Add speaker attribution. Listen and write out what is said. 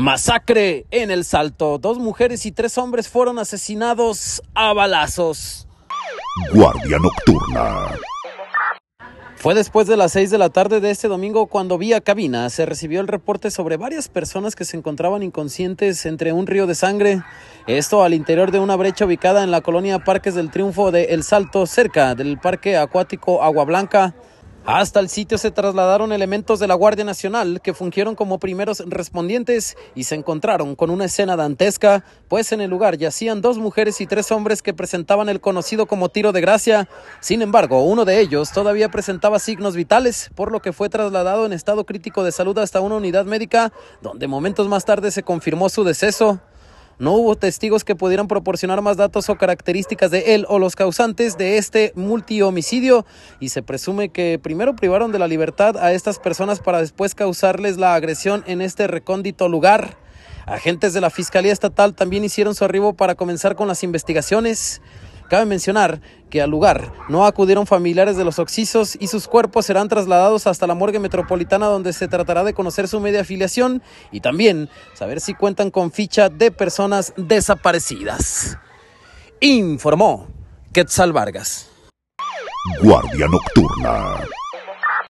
Speaker 1: Masacre en el Salto. Dos mujeres y tres hombres fueron asesinados a balazos.
Speaker 2: Guardia Nocturna.
Speaker 1: Fue después de las seis de la tarde de este domingo cuando vía cabina se recibió el reporte sobre varias personas que se encontraban inconscientes entre un río de sangre, esto al interior de una brecha ubicada en la colonia Parques del Triunfo de El Salto, cerca del Parque Acuático Agua Blanca. Hasta el sitio se trasladaron elementos de la Guardia Nacional que fungieron como primeros respondientes y se encontraron con una escena dantesca, pues en el lugar yacían dos mujeres y tres hombres que presentaban el conocido como tiro de gracia. Sin embargo, uno de ellos todavía presentaba signos vitales, por lo que fue trasladado en estado crítico de salud hasta una unidad médica, donde momentos más tarde se confirmó su deceso. No hubo testigos que pudieran proporcionar más datos o características de él o los causantes de este multihomicidio y se presume que primero privaron de la libertad a estas personas para después causarles la agresión en este recóndito lugar. Agentes de la Fiscalía Estatal también hicieron su arribo para comenzar con las investigaciones. Cabe mencionar que al lugar no acudieron familiares de los oxisos y sus cuerpos serán trasladados hasta la morgue metropolitana donde se tratará de conocer su media afiliación y también saber si cuentan con ficha de personas desaparecidas. Informó Quetzal Vargas.
Speaker 2: Guardia Nocturna.